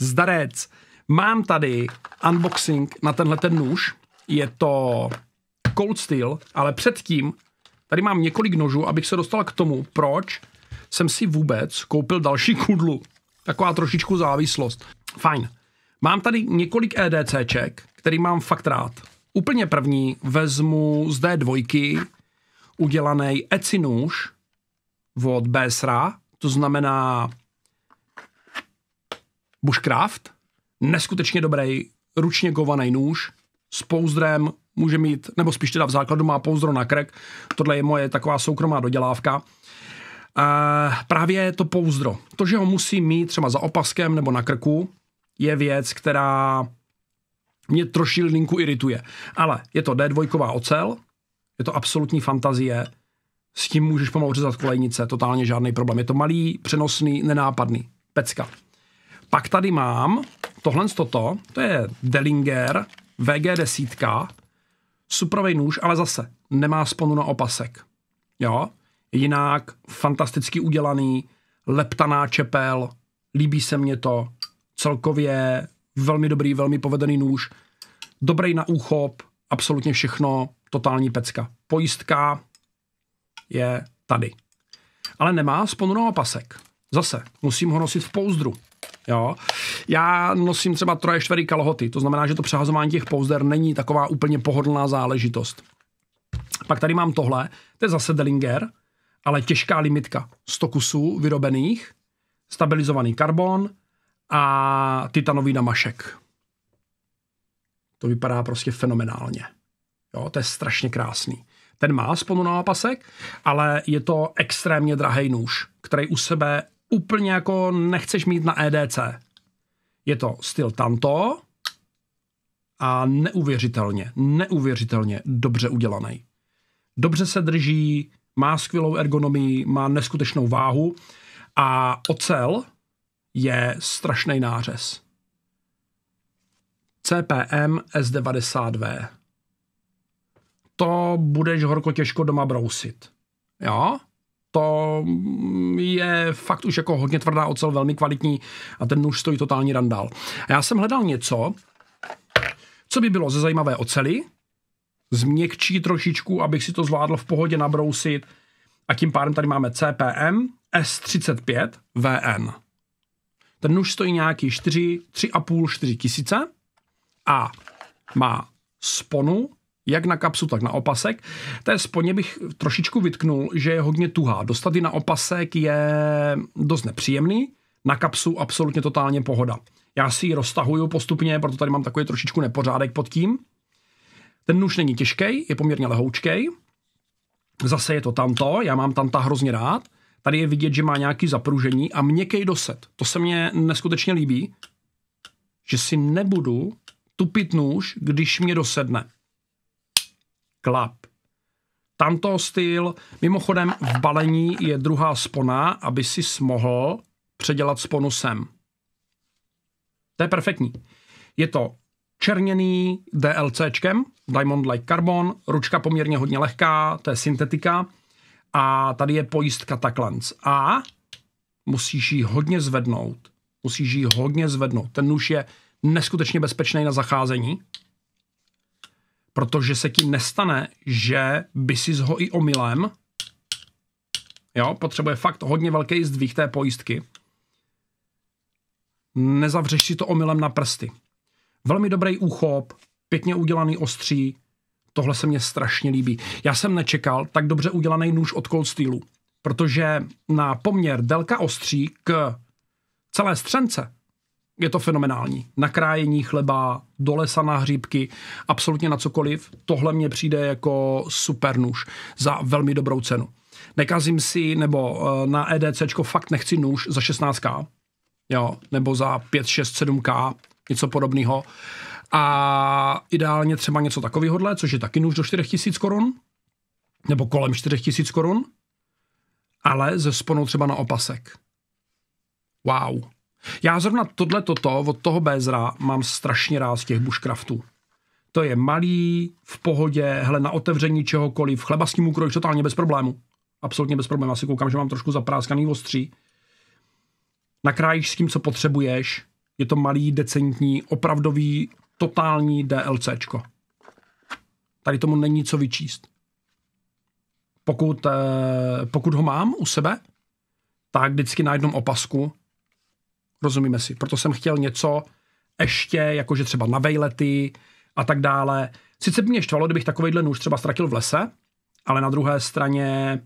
Zdarec. Mám tady unboxing na tenhle ten nůž. Je to Cold Steel, ale předtím tady mám několik nožů, abych se dostal k tomu, proč jsem si vůbec koupil další kudlu. Taková trošičku závislost. Fajn. Mám tady několik EDCček, který mám fakt rád. Úplně první vezmu z D2 udělaný eci nůž od BSRA, to znamená Bushcraft, neskutečně dobrý ručně kovaný nůž s pouzdrem, může mít, nebo spíš teda v základu má pouzdro na krek. Tohle je moje taková soukromá dodělávka. E, právě to pouzdro. To, že ho musí mít třeba za opaskem nebo na krku, je věc, která mě linku irituje. Ale je to D2 ocel, je to absolutní fantazie, s tím můžeš pomalu řezat kolejnice, totálně žádný problém. Je to malý, přenosný, nenápadný. Pecka. Pak tady mám tohle toto, to je Delinger VG10, suprovej nůž, ale zase nemá sponu na opasek. Jo? Jinak fantasticky udělaný, leptaná čepel, líbí se mně to, celkově velmi dobrý, velmi povedený nůž, dobrý na úchop, absolutně všechno, totální pecka. Pojistka je tady. Ale nemá sponu na opasek. Zase, musím ho nosit v pouzdru. Jo. Já nosím třeba troje čtverý kalhoty, to znamená, že to přehazování těch pouzder není taková úplně pohodlná záležitost. Pak tady mám tohle, to je zase Delinger, ale těžká limitka. 100 kusů vyrobených, stabilizovaný karbon a titanový damašek. To vypadá prostě fenomenálně. Jo, to je strašně krásný. Ten má sponu na opasek, ale je to extrémně drahý nůž, který u sebe úplně jako nechceš mít na EDC. Je to styl tanto a neuvěřitelně, neuvěřitelně dobře udělaný. Dobře se drží, má skvělou ergonomii, má neskutečnou váhu a ocel je strašný nářez. CPM S90V. To budeš horko těžko doma brousit. Jo? to mm, je fakt už jako hodně tvrdá ocel, velmi kvalitní a ten nůž stojí totální randál. A já jsem hledal něco, co by bylo ze zajímavé oceli, změkčí trošičku, abych si to zvládl v pohodě nabrousit a tím pádem tady máme CPM S35 VN. Ten nůž stojí nějaký 4, 3,5, 4 tisíce a má sponu jak na kapsu, tak na opasek. Té sponě bych trošičku vytknul, že je hodně tuhá. Dostat ji na opasek je dost nepříjemný, na kapsu absolutně totálně pohoda. Já si ji roztahuju postupně, proto tady mám takový trošičku nepořádek pod tím. Ten nůž není těžký, je poměrně lehoučkej. Zase je to tamto, já mám tamta hrozně rád. Tady je vidět, že má nějaký zapružení a měkký doset. To se mně neskutečně líbí, že si nebudu tupit nůž, když mě dosedne. Club. Tamto styl, mimochodem v balení je druhá spona, aby si mohl předělat sponu sem. To je perfektní. Je to černěný DLCčkem, Diamond Like Carbon, ručka poměrně hodně lehká, to je syntetika a tady je pojistka Taklans. A musíš ji hodně zvednout. Musíš ji hodně zvednout. Ten nůž je neskutečně bezpečný na zacházení protože se ti nestane, že by si ho i omylem, jo, potřebuje fakt hodně velký zdvih té pojistky, nezavřeš si to omylem na prsty. Velmi dobrý úchop, pěkně udělaný ostří, tohle se mně strašně líbí. Já jsem nečekal tak dobře udělaný nůž od Cold Steelu, protože na poměr délka ostří k celé střence je to fenomenální. Nakrájení chleba, do lesa na hříbky, absolutně na cokoliv. Tohle mně přijde jako super nůž za velmi dobrou cenu. Nekazím si, nebo eh, na EDCčko fakt nechci nůž za 16K, jo, nebo za 5, 6, 7K, něco podobného. A ideálně třeba něco takového, což je taky nůž do 4000 korun, nebo kolem 4000 korun, ale ze sponou třeba na opasek. Wow. Já zrovna tohle toto od toho Bézra mám strašně rád z těch bushcraftů. To je malý, v pohodě, hele, na otevření čehokoliv, chleba s tím ukrojíš totálně bez problému. Absolutně bez problému. Asi koukám, že mám trošku zapráskaný ostří. Nakrájíš s tím, co potřebuješ. Je to malý, decentní, opravdový, totální DLCčko. Tady tomu není co vyčíst. Pokud, eh, pokud ho mám u sebe, tak vždycky na jednom opasku Rozumíme si. Proto jsem chtěl něco ještě, jakože třeba na vejlety a tak dále. Sice by mě štvalo, kdybych takovýhle nůž třeba ztratil v lese, ale na druhé straně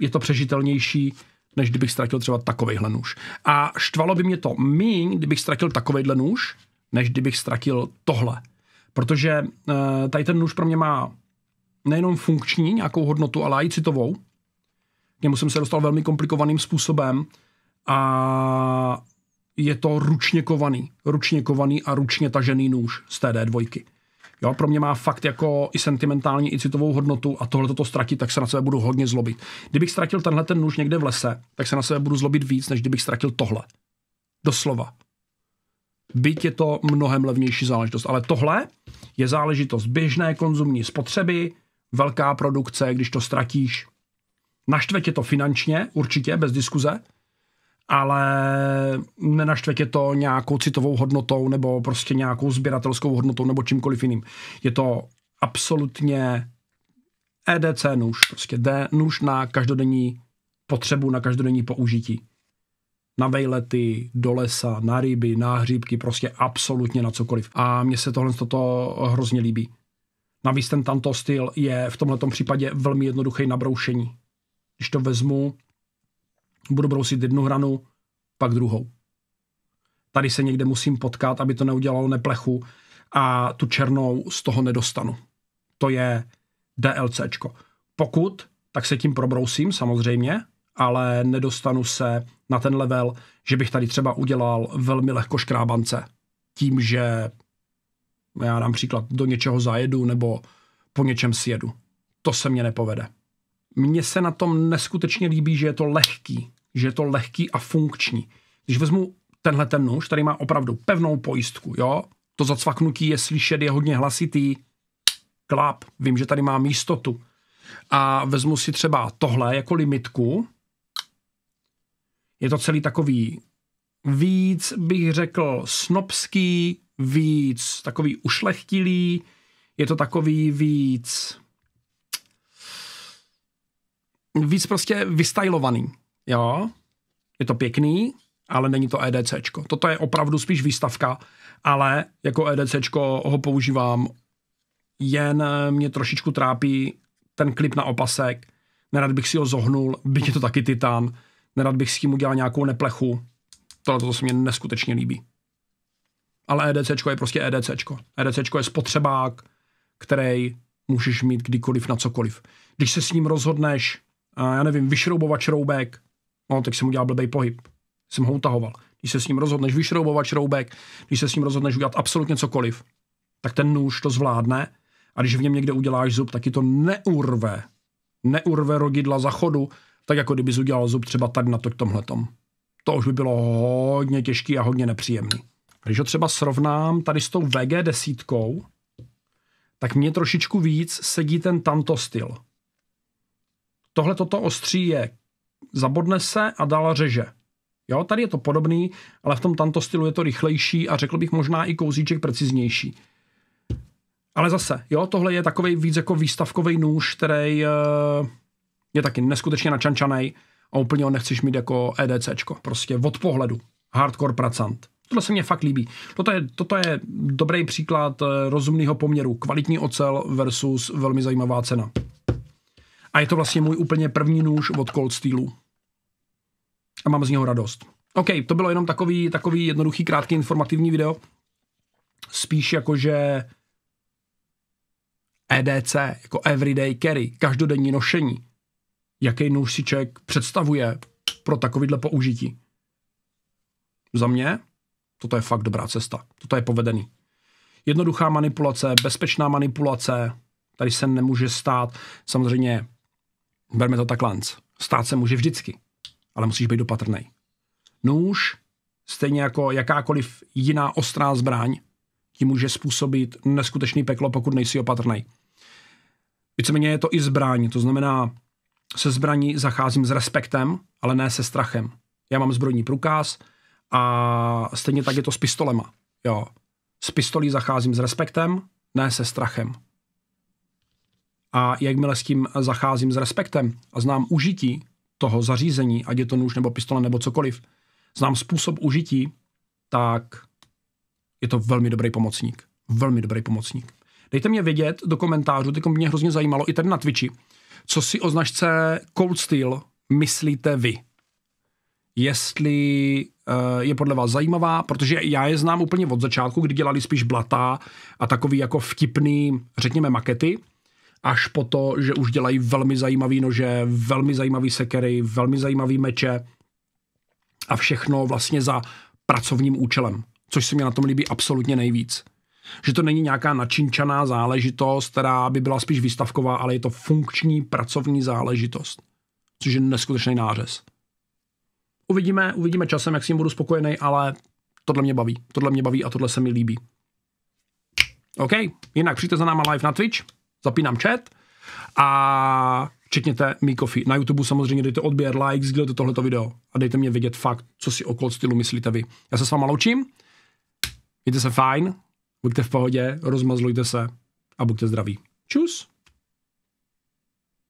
je to přežitelnější, než kdybych ztratil třeba takovejhle nůž. A štvalo by mě to míň, kdybych ztratil takovejhle nůž, než kdybych ztratil tohle. Protože e, tady ten nůž pro mě má nejenom funkční nějakou hodnotu, ale i citovou. K němu jsem se dostal velmi komplikovaným způsobem, a je to ručně kovaný, ručně kovaný a ručně tažený nůž z té D2. Jo, pro mě má fakt jako i sentimentální, i citovou hodnotu a tohle to ztratit, tak se na sebe budu hodně zlobit. Kdybych ztratil tenhle ten nůž někde v lese, tak se na sebe budu zlobit víc, než kdybych ztratil tohle. Doslova. Byť je to mnohem levnější záležitost. Ale tohle je záležitost běžné konzumní spotřeby, velká produkce, když to ztratíš. Naštve tě to finančně, určitě, bez diskuze, ale nenaštve tě to nějakou citovou hodnotou nebo prostě nějakou sběratelskou hodnotou nebo čímkoliv jiným. Je to absolutně EDC nůž, prostě D nůž na každodenní potřebu, na každodenní použití. Na vejlety, do lesa, na ryby, na hříbky, prostě absolutně na cokoliv. A mně se tohle toto hrozně líbí. Navíc ten tanto styl je v tomto případě velmi jednoduchý na broušení. Když to vezmu, Budu brousit jednu hranu, pak druhou. Tady se někde musím potkat, aby to neudělalo neplechu a tu černou z toho nedostanu. To je DLCčko. Pokud, tak se tím probrousím samozřejmě, ale nedostanu se na ten level, že bych tady třeba udělal velmi lehko škrábance. Tím, že já dám příklad, do něčeho zajedu nebo po něčem sjedu. To se mně nepovede. Mně se na tom neskutečně líbí, že je to lehký že je to lehký a funkční. Když vezmu tenhle ten nůž, který má opravdu pevnou pojistku, jo, to zacvaknutí je slyšet, je hodně hlasitý, klap, vím, že tady mám jistotu. A vezmu si třeba tohle jako limitku, je to celý takový víc, bych řekl, snobský, víc takový ušlechtilý, je to takový víc víc prostě vystylovaný. Jo, je to pěkný, ale není to EDCčko. Toto je opravdu spíš výstavka, ale jako EDCčko ho používám, jen eh, mě trošičku trápí ten klip na opasek, nerad bych si ho zohnul, byť je to taky titán, nerad bych s tím udělal nějakou neplechu, tohle to se mě neskutečně líbí. Ale EDCčko je prostě EDCčko. EDCčko je spotřebák, který můžeš mít kdykoliv na cokoliv. Když se s ním rozhodneš, eh, já nevím, vyšroubovat šroubek, No, tak jsem udělal blbý pohyb. Jsem ho utahoval. Když se s ním rozhodneš vyšroubovat šroubek, když se s ním rozhodneš udělat absolutně cokoliv, tak ten nůž to zvládne a když v něm někde uděláš zub, taky to neurve. Neurve rogidla za chodu, tak jako kdyby udělal zub třeba tady na to k tomhletom. To už by bylo hodně těžký a hodně nepříjemný. Když ho třeba srovnám tady s tou VG desítkou, tak mě trošičku víc sedí ten tamto styl. Tohle toto ostří je zabodne se a dál řeže. Jo, tady je to podobný, ale v tom tamto stylu je to rychlejší a řekl bych možná i kouzíček preciznější. Ale zase, jo, tohle je takový víc jako výstavkový nůž, který eh, je taky neskutečně načančaný a úplně ho nechceš mít jako EDCčko. Prostě od pohledu. Hardcore pracant. Tohle se mně fakt líbí. Toto je, toto je dobrý příklad eh, rozumného poměru. Kvalitní ocel versus velmi zajímavá cena. A je to vlastně můj úplně první nůž od Cold Steelu. A mám z něho radost. OK, to bylo jenom takový, takový jednoduchý, krátký informativní video. Spíš jakože EDC, jako everyday carry, každodenní nošení. Jaký nůž si člověk představuje pro takovýhle použití? Za mě toto je fakt dobrá cesta. Toto je povedený. Jednoduchá manipulace, bezpečná manipulace, tady se nemůže stát. Samozřejmě berme to tak lanc. Stát se může vždycky, ale musíš být dopatrný. Nůž, stejně jako jakákoliv jiná ostrá zbraň, ti může způsobit neskutečný peklo, pokud nejsi opatrný. Víceméně je to i zbraň, to znamená, se zbraní zacházím s respektem, ale ne se strachem. Já mám zbrojní průkaz a stejně tak je to s pistolema. Jo. S pistolí zacházím s respektem, ne se strachem. A jakmile s tím zacházím s respektem a znám užití toho zařízení, ať je to nůž nebo pistole nebo cokoliv, znám způsob užití, tak je to velmi dobrý pomocník. Velmi dobrý pomocník. Dejte mě vědět do komentářů, teď mě hrozně zajímalo i tady na Twitchi, co si o značce Cold Steel myslíte vy. Jestli eh, je podle vás zajímavá, protože já je znám úplně od začátku, kdy dělali spíš blata a takový jako vtipný, řekněme, makety až po to, že už dělají velmi zajímavý nože, velmi zajímavý sekery, velmi zajímavý meče a všechno vlastně za pracovním účelem, což se mi na tom líbí absolutně nejvíc. Že to není nějaká načinčaná záležitost, která by byla spíš výstavková, ale je to funkční pracovní záležitost, což je neskutečný nářez. Uvidíme, uvidíme časem, jak s ním budu spokojený, ale tohle mě baví, tohle mě baví a tohle se mi líbí. OK, jinak přijďte za náma live na Twitch, zapínám chat a čekněte mý kofi. Na YouTube samozřejmě dejte odběr, like, sdílejte tohleto video a dejte mě vědět fakt, co si o Cold myslíte vy. Já se s váma loučím, mějte se fajn, buďte v pohodě, rozmazlujte se a buďte zdraví. Čus!